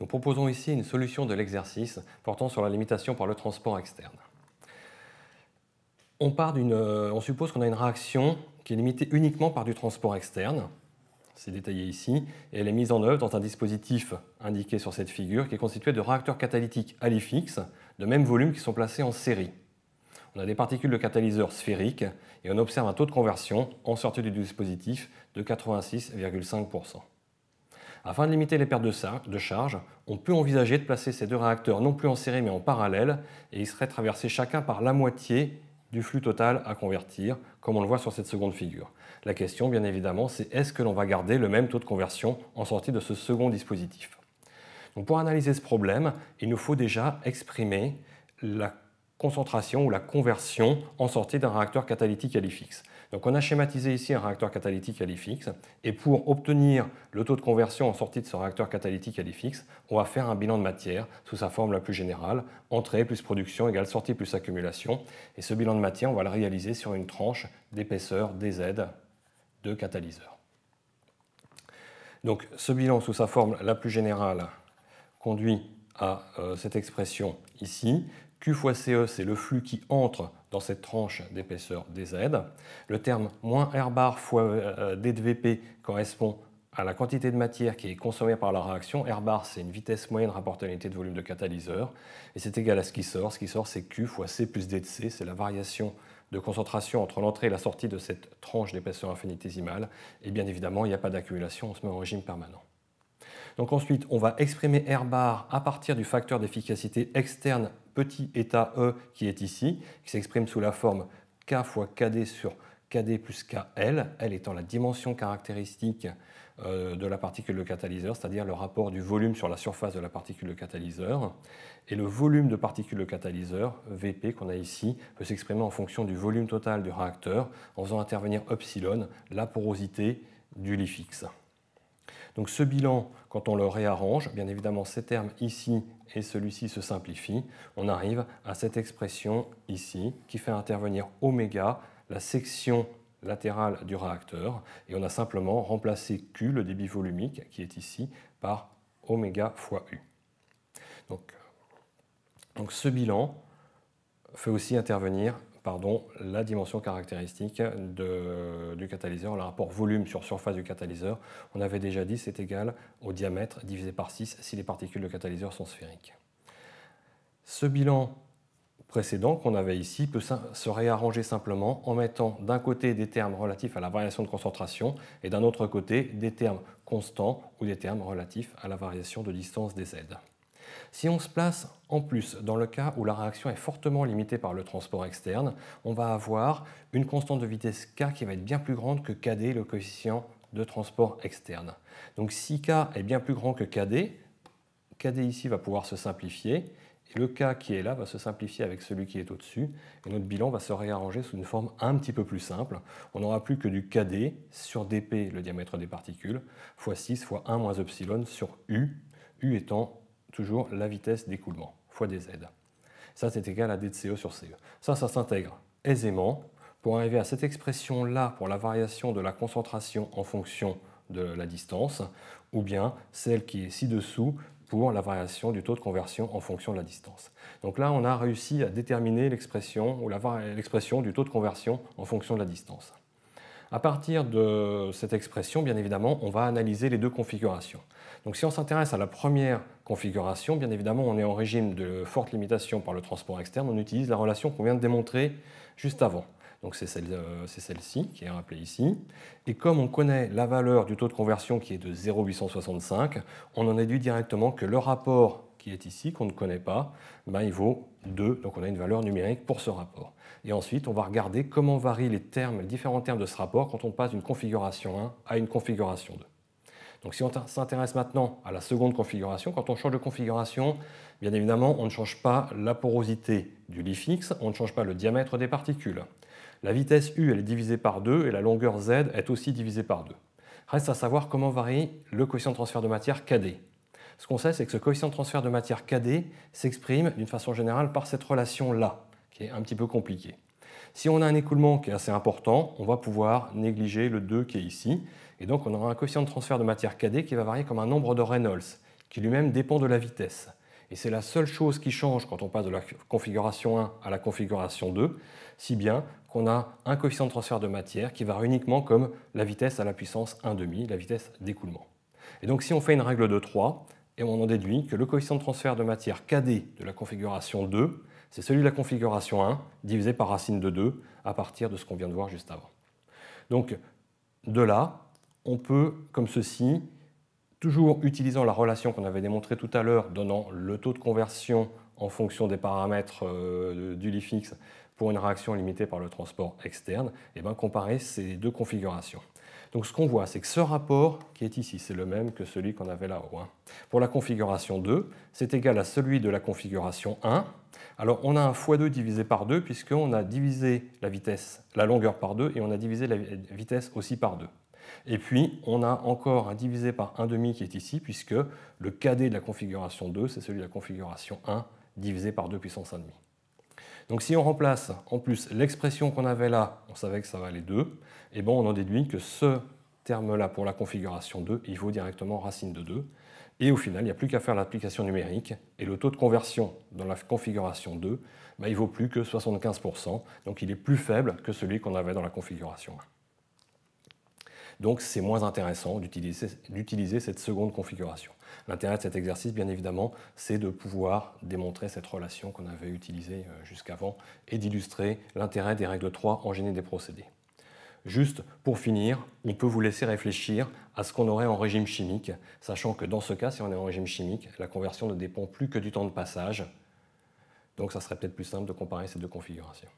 Nous proposons ici une solution de l'exercice portant sur la limitation par le transport externe. Euh, on, suppose qu'on a une réaction qui est limitée uniquement par du transport externe, c'est détaillé ici, et elle est mise en œuvre dans un dispositif indiqué sur cette figure qui est constitué de réacteurs catalytiques alifix de même volume qui sont placés en série. On a des particules de catalyseurs sphériques et on observe un taux de conversion en sortie du dispositif de 86,5%. Afin de limiter les pertes de, charge, on peut envisager de placer ces deux réacteurs non plus en série mais en parallèle et ils seraient traversés chacun par la moitié du flux total à convertir, comme on le voit sur cette seconde figure. La question, bien évidemment, c'est est-ce que l'on va garder le même taux de conversion en sortie de ce second dispositif Donc Pour analyser ce problème, il nous faut déjà exprimer la concentration ou la conversion en sortie d'un réacteur catalytique à fixe. Donc on a schématisé ici un réacteur catalytique à fixe, et pour obtenir le taux de conversion en sortie de ce réacteur catalytique à fixe, on va faire un bilan de matière sous sa forme la plus générale, entrée plus production égale sortie plus accumulation et ce bilan de matière on va le réaliser sur une tranche d'épaisseur DZ de catalyseur. Donc ce bilan sous sa forme la plus générale conduit à euh, cette expression ici, Q fois CE, c'est le flux qui entre dans cette tranche d'épaisseur DZ. Le terme moins R bar fois euh, D DVP correspond à la quantité de matière qui est consommée par la réaction. R bar, c'est une vitesse moyenne rapportée à l'unité de volume de catalyseur. Et c'est égal à ce qui sort. Ce qui sort, c'est Q fois C plus D de C. C'est la variation de concentration entre l'entrée et la sortie de cette tranche d'épaisseur infinitésimale. Et bien évidemment, il n'y a pas d'accumulation, on se met en régime permanent. Donc ensuite, on va exprimer R bar à partir du facteur d'efficacité externe petit état E qui est ici, qui s'exprime sous la forme K fois KD sur KD plus KL, L étant la dimension caractéristique euh, de la particule de catalyseur, c'est-à-dire le rapport du volume sur la surface de la particule de catalyseur. Et le volume de particule de catalyseur, VP, qu'on a ici, peut s'exprimer en fonction du volume total du réacteur en faisant intervenir epsilon, la porosité du lit fixe. Donc ce bilan, quand on le réarrange, bien évidemment ces termes ici et celui-ci se simplifient, on arrive à cette expression ici qui fait intervenir oméga, la section latérale du réacteur, et on a simplement remplacé Q, le débit volumique, qui est ici, par oméga fois U. donc ce bilan fait aussi intervenir pardon, la dimension caractéristique du catalyseur, le rapport volume sur surface du catalyseur. On avait déjà dit c'est égal au diamètre divisé par 6 si les particules de catalyseur sont sphériques. Ce bilan précédent qu'on avait ici peut se réarranger simplement en mettant d'un côté des termes relatifs à la variation de concentration et d'un autre côté des termes constants ou des termes relatifs à la variation de distance des Z. Si on se place en plus dans le cas où la réaction est fortement limitée par le transport externe, on va avoir une constante de vitesse K qui va être bien plus grande que KD, le coefficient de transport externe. Donc si K est bien plus grand que KD, KD ici va pouvoir se simplifier, et le K qui est là va se simplifier avec celui qui est au-dessus, et notre bilan va se réarranger sous une forme un petit peu plus simple. On n'aura plus que du KD sur dp, le diamètre des particules, fois 6 fois 1 moins epsilon sur U, U étant toujours la vitesse d'écoulement, fois des z. Ça, c'est égal à d de sur CE. Ça, ça s'intègre aisément. Pour arriver à cette expression-là, pour la variation de la concentration en fonction de la distance, ou bien celle qui est ci-dessous pour la variation du taux de conversion en fonction de la distance. Donc là, on a réussi à déterminer l'expression ou l'expression du taux de conversion en fonction de la distance. À partir de cette expression, bien évidemment, on va analyser les deux configurations. Donc si on s'intéresse à la première configuration, bien évidemment, on est en régime de forte limitation par le transport externe, on utilise la relation qu'on vient de démontrer juste avant. Donc c'est euh, celle-ci qui est rappelée ici. Et comme on connaît la valeur du taux de conversion qui est de 0,865, on en déduit directement que le rapport qui est ici, qu'on ne connaît pas, ben, il vaut 2, donc on a une valeur numérique pour ce rapport. Et ensuite, on va regarder comment varient les termes, les différents termes de ce rapport quand on passe d'une configuration 1 à une configuration 2. Donc si on s'intéresse maintenant à la seconde configuration, quand on change de configuration, bien évidemment, on ne change pas la porosité du lit fixe, on ne change pas le diamètre des particules. La vitesse U, elle est divisée par 2 et la longueur Z est aussi divisée par 2. Reste à savoir comment varie le quotient de transfert de matière KD. Ce qu'on sait, c'est que ce coefficient de transfert de matière KD s'exprime d'une façon générale par cette relation-là, qui est un petit peu compliquée. Si on a un écoulement qui est assez important, on va pouvoir négliger le 2 qui est ici, et donc on aura un coefficient de transfert de matière KD qui va varier comme un nombre de Reynolds, qui lui-même dépend de la vitesse. Et c'est la seule chose qui change quand on passe de la configuration 1 à la configuration 2, si bien qu'on a un coefficient de transfert de matière qui varie uniquement comme la vitesse à la puissance 1,5, la vitesse d'écoulement. Et donc si on fait une règle de 3, et on en déduit que le coefficient de transfert de matière KD de la configuration 2, c'est celui de la configuration 1 divisé par racine de 2 à partir de ce qu'on vient de voir juste avant. Donc de là, on peut, comme ceci, toujours utilisant la relation qu'on avait démontrée tout à l'heure, donnant le taux de conversion en fonction des paramètres euh, du lit pour une réaction limitée par le transport externe, et eh bien comparer ces deux configurations. Donc ce qu'on voit, c'est que ce rapport qui est ici, c'est le même que celui qu'on avait là-haut. Hein. Pour la configuration 2, c'est égal à celui de la configuration 1. Alors on a un x2 divisé par 2 puisqu'on a divisé la vitesse, la longueur par 2 et on a divisé la vitesse aussi par 2. Et puis on a encore un divisé par 1,5 qui est ici puisque le KD de la configuration 2, c'est celui de la configuration 1 divisé par 2 puissance 1,5. Donc si on remplace en plus l'expression qu'on avait là, on savait que ça valait 2, et eh bien on en déduit que ce terme-là pour la configuration 2, il vaut directement racine de 2. Et au final, il n'y a plus qu'à faire l'application numérique, et le taux de conversion dans la configuration 2, ben, il vaut plus que 75%, donc il est plus faible que celui qu'on avait dans la configuration 1. Donc c'est moins intéressant d'utiliser cette seconde configuration. L'intérêt de cet exercice, bien évidemment, c'est de pouvoir démontrer cette relation qu'on avait utilisée euh, jusqu'avant et d'illustrer l'intérêt des règles 3 en génie des procédés. Juste pour finir, on peut vous laisser réfléchir à ce qu'on aurait en régime chimique, sachant que dans ce cas, si on est en régime chimique, la conversion ne dépend plus que du temps de passage. Donc ça serait peut-être plus simple de comparer ces deux configurations.